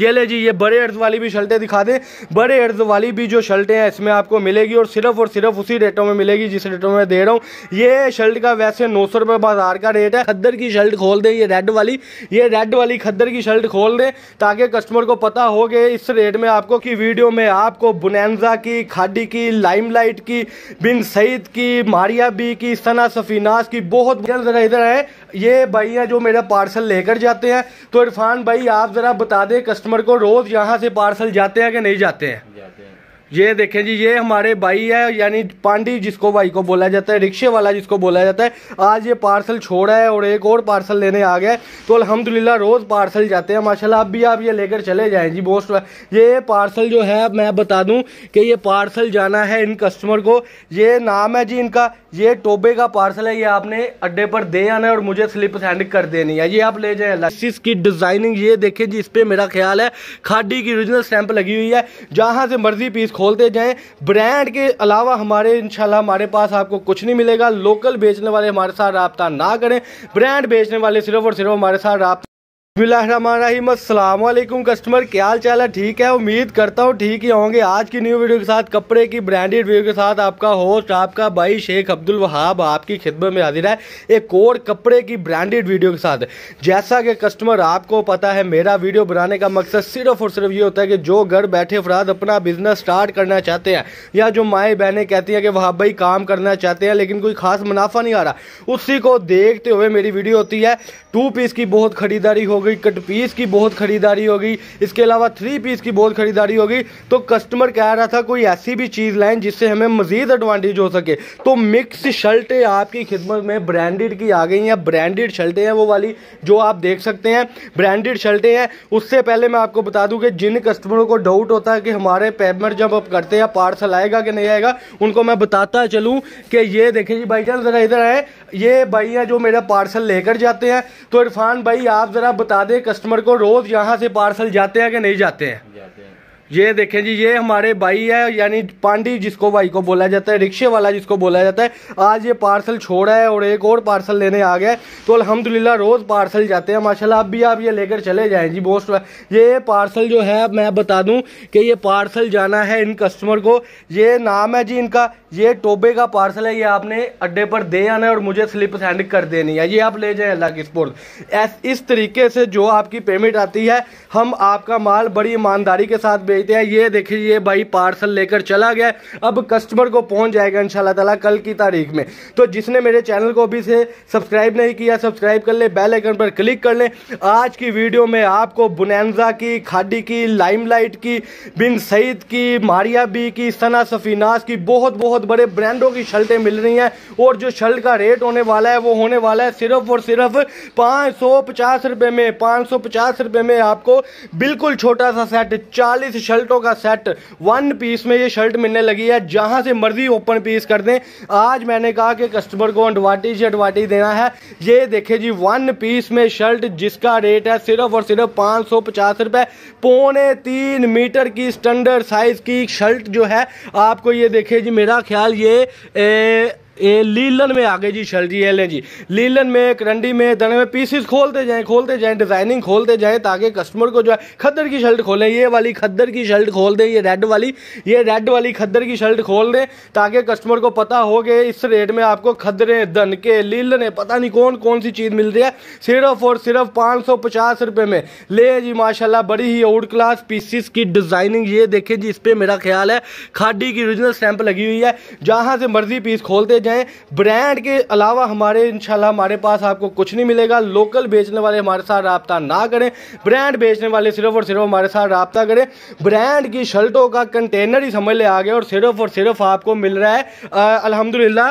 ये ले जी ये बड़े अर्ज वाली भी शर्टें दिखा दें बड़े अर्ज वाली भी जो शर्टें हैं इसमें आपको मिलेगी और सिर्फ और सिर्फ उसी रेटों में मिलेगी जिस रेटों में दे रहा हूँ ये शर्ट का वैसे नौ सौ रुपये बाजार का रेट है खद्दर की शर्ट खोल दें ये रेड वाली ये रेड वाली खद्दर की शर्ट खोल दें ताकि कस्टमर को पता हो गए इस रेट में आपको कि वीडियो में आपको बुनैनजा की खाडी की लाइम की बिन सईद की मारिया बी की सना सफीनास की बहुत इधर है ये भाई जो मेरा पार्सल लेकर जाते हैं तो इरफान भाई आप ज़रा बता दें कस्टमर को रोज़ यहाँ से पार्सल जाते हैं कि नहीं जाते हैं जाते हैं ये देखें जी ये हमारे भाई है यानी पांडी जिसको भाई को बोला जाता है रिक्शे वाला जिसको बोला जाता है आज ये पार्सल छोड़ा है और एक और पार्सल लेने आ गया है तो अल्हम्दुलिल्लाह रोज़ पार्सल जाते हैं माशाल्लाह अब भी आप ये लेकर चले जाएं जी बोस्ट ये पार्सल जो है मैं बता दूं कि ये पार्सल जाना है इन कस्टमर को ये नाम है जी इनका ये टोबे का पार्सल है ये आपने अड्डे पर दे आना है और मुझे स्लिप सेंड कर देनी है ये आप ले जाए लाइसिस की डिजाइनिंग ये देखें जी इस पर मेरा ख्याल है खाडी की ओरिजिनल स्टैंप लगी हुई है जहाँ से मर्जी पीस खोलते जाए ब्रांड के अलावा हमारे इंशाल्लाह हमारे पास आपको कुछ नहीं मिलेगा लोकल बेचने वाले हमारे साथ रबता ना करें ब्रांड बेचने वाले सिर्फ और सिर्फ हमारे साथ रबता बिलाकुम कस्टमर क्या हाल चाल है ठीक है उम्मीद करता हूँ ठीक ही होंगे आज की न्यू वीडियो के साथ कपड़े की ब्रांडेड वीडियो के साथ आपका होस्ट आपका भाई शेख अब्दुल वहाब आपकी खिदमत में हाजिर है एक और कपड़े की ब्रांडेड वीडियो के साथ जैसा कि कस्टमर आपको पता है मेरा वीडियो बनाने का मकसद सिर्फ और सिर्फ ये होता है कि जो घर बैठे अफराद अपना बिजनेस स्टार्ट करना चाहते हैं या जो माए बहनें कहती हैं कि वहाब भाई काम करना चाहते हैं लेकिन कोई खास मुनाफा नहीं आ रहा उसी को देखते हुए मेरी वीडियो होती है टू पीस की बहुत खरीदारी होगी गई कट पीस की बहुत ख़रीदारी हो गई इसके अलावा थ्री पीस की बहुत ख़रीदारी हो गई तो कस्टमर कह रहा था कोई ऐसी भी चीज़ लाएं जिससे हमें मज़ीद एडवांटेज हो सके तो मिक्स शर्टें आपकी खिदमत में ब्रांडेड की आ गई हैं ब्रांडेड शर्टें हैं वो वाली जो आप देख सकते हैं ब्रांडेड शर्टें हैं उससे पहले मैं आपको बता दूं कि जिन कस्टमरों को डाउट होता है कि हमारे पेमेंट जब आप करते हैं पार्सल आएगा कि नहीं आएगा उनको मैं बताता चलूँ कि ये देखें जी भाई ज़रा इधर आए ये भाई हैं जो मेरा पार्सल लेकर जाते हैं तो इरफान भाई आप ज़रा बता दें कस्टमर को रोज़ यहाँ से पार्सल जाते हैं कि नहीं जाते हैं जाते हैं ये देखें जी ये हमारे भाई है यानी पांडी जिसको भाई को बोला जाता है रिक्शे वाला जिसको बोला जाता है आज ये पार्सल छोड़ा है और एक और पार्सल लेने आ गया तो अल्हम्दुलिल्लाह रोज़ पार्सल जाते हैं माशाल्लाह अब भी आप ये लेकर चले जाएं जी बोस्ट ये पार्सल जो है मैं बता दूं कि ये पार्सल जाना है इन कस्टमर को ये नाम है जी इनका ये टोबे का पार्सल है ये आपने अड्डे पर दे आना है और मुझे स्लिप सेंड कर देनी है ये आप ले जाएँ अल्लाह की स्पोर्ट इस तरीके से जो आपकी पेमेंट आती है हम आपका माल बड़ी ईमानदारी के साथ भेजते हैं ये देखिए ये भाई पार्सल लेकर चला गया अब कस्टमर को पहुंच जाएगा इन ताला कल की तारीख में तो जिसने मेरे चैनल को अभी से सब्सक्राइब नहीं किया सब्सक्राइब कर ले बेल आइकन पर क्लिक कर लें आज की वीडियो में आपको बुनैनजा की खाडी की लाइमलाइट की बिन सईद की मारिया बी की सना सफीनास की बहुत बहुत बड़े ब्रांडों की शर्टें मिल रही हैं और जो शर्ट का रेट होने वाला है वो होने वाला है सिर्फ और सिर्फ पाँच सौ पचास रुपये में पाँच सौ पचास रुपये में आपको बिल्कुल छोटा सा सेट चालीस शर्टों का सेट वन पीस में ये शर्ट मिलने लगी है जहाँ से मर्जी ओपन पीस कर दें आज मैंने कहा कि कस्टमर को अंडवाटी से देना है ये देखे जी वन पीस में शर्ट जिसका रेट है सिर्फ और सिर्फ पाँच सौ पचास रुपये पौने तीन मीटर की स्टैंडर्ड साइज़ की शर्ट जो है आपको ये देखे जी मेरा ख्याल ये ए, ये लीलन में आ गई जी शल जी एल जी लीलन में करंडी में दड़े में पीसेस खोलते जाएं खोलते जाएं डिज़ाइनिंग खोलते जाएं ताकि कस्टमर को जो है खद्दर की शर्ट खोलें ये वाली खद्दर की शर्ट खोल दें ये रेड वाली ये रेड वाली खद्दर की शर्ट खोल दें ताकि कस्टमर को पता हो कि इस रेट में आपको खद्दरें दन के लीलने पता नहीं कौन कौन सी चीज़ मिल रही है सिर्फ और सिर्फ पाँच सौ पचास रुपये में ले जी माशाला बड़ी ही आउट क्लास पीसीस की डिज़ाइनिंग ये देखें जी इस पर मेरा ख्याल है खाडी की ओरिजिनल स्टैंप लगी हुई है जहाँ से मर्जी पीस खोलते जाएँ ब्रांड के अलावा हमारे इंशाल्लाह हमारे पास आपको कुछ नहीं मिलेगा लोकल बेचने वाले हमारे साथ रबता ना करें ब्रांड बेचने वाले सिर्फ और सिर्फ हमारे साथ रबता करें ब्रांड की शर्टों का कंटेनर ही समझ ले आ गया और सिर्फ और सिर्फ आपको मिल रहा है अलहमदिल्ला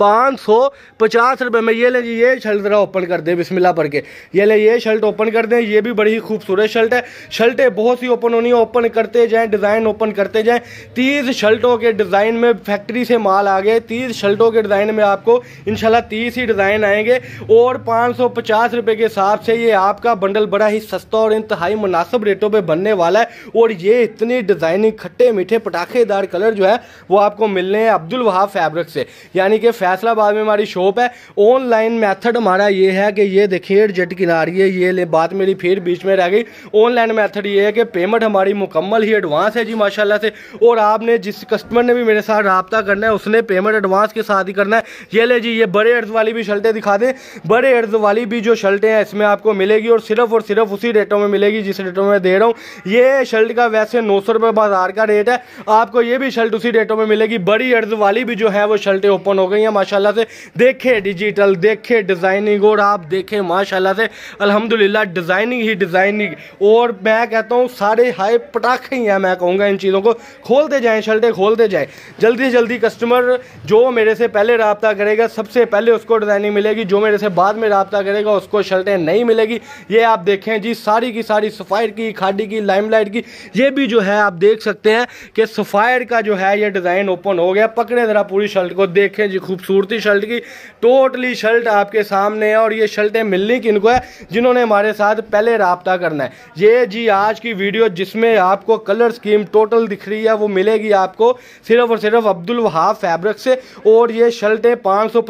पाँच सौ पचास रुपये में ये ले जी ये शर्ट ज़रा ओपन कर दें बिस्मिल्ला पढ़ के ये ले ये शर्ट ओपन कर दें ये भी बड़ी ही खूबसूरत शर्ट है शर्टें बहुत सी ओपन होनी है ओपन करते जाएँ डिज़ाइन ओपन करते जाएँ तीस शर्टों के डिज़ाइन में फैक्ट्री से माल आ गए तीस शर्टों के डिज़ाइन में आपको इन तीस ही डिज़ाइन आएंगे और पाँच सौ पचास रुपये के हिसाब से ये आपका बंडल बड़ा ही सस्ता और इंतहाई मुनासिब रेटों पर बनने वाला है और ये इतनी डिज़ाइनिंग खट्टे मीठे पटाखेदार कलर जो है वो आपको मिलने हैं अब्दुल वहाब फैब्रिक से यानी कि फैसलाबाद में हमारी शॉप है ऑनलाइन मेथड हमारा ये है कि ये देखिए जेट किनारी है ये ले बात मेरी फिर बीच में रह गई ऑनलाइन मेथड ये है कि पेमेंट हमारी मुकम्मल ही एडवांस है जी माशाल्लाह से और आपने जिस कस्टमर ने भी मेरे साथ रबता करना है उसने पेमेंट एडवांस के साथ ही करना है ये ले जी ये बड़े अर्ज वाली भी शर्टें दिखा दें बड़े अर्ज वाली भी जो शर्टें हैं इसमें आपको मिलेगी और सिर्फ और सिर्फ उसी रेटों में मिलेगी जिस रेटों में दे रहा हूँ ये शर्ट का वैसे नौ सौ बाजार का रेट है आपको ये भी शर्ट उसी रेटों में मिलेगी बड़ी अर्ज वाली भी जो है वो शर्टें ओपन हो गई है माशाला से देखे डिजिटल देखे डिज़ाइनिंग और आप देखें माशाला से अल्हम्दुलिल्लाह डिज़ाइनिंग ही डिज़ाइनिंग और मैं कहता हूँ सारे हाई पटाखे ही हैं मैं कहूँगा इन चीज़ों को खोलते जाएँ शर्टें खोलते जाएँ जल्दी जल्दी कस्टमर जो मेरे से पहले रबता करेगा सबसे पहले उसको डिज़ाइनिंग मिलेगी जो मेरे से बाद में रबता करेगा उसको शर्टें नहीं मिलेगी ये आप देखें जी सारी की सारी सफ़ायर की खाडी की लाइमलाइट की ये भी जो है आप देख सकते हैं कि सफ़ायर का जो है ये डिज़ाइन ओपन हो गया पकड़े ज़रा पूरी शर्ट को देखें जी खूब खूबसूरती शर्ट की टोटली शर्ट आपके सामने है और ये शर्टें मिलनी किनको है जिन्होंने हमारे साथ पहले रबता करना है ये जी आज की वीडियो जिसमें आपको कलर स्कीम टोटल दिख रही है वो मिलेगी आपको सिर्फ और सिर्फ अब्दुल वहाब फैब्रिक से और ये शर्टें पाँच सौ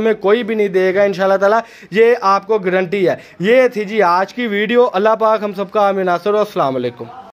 में कोई भी नहीं देगा इन ताला ये आपको गारंटी है ये थी जी आज की वीडियो अल्लाह पाक हम सबका आमिनासर असलकुम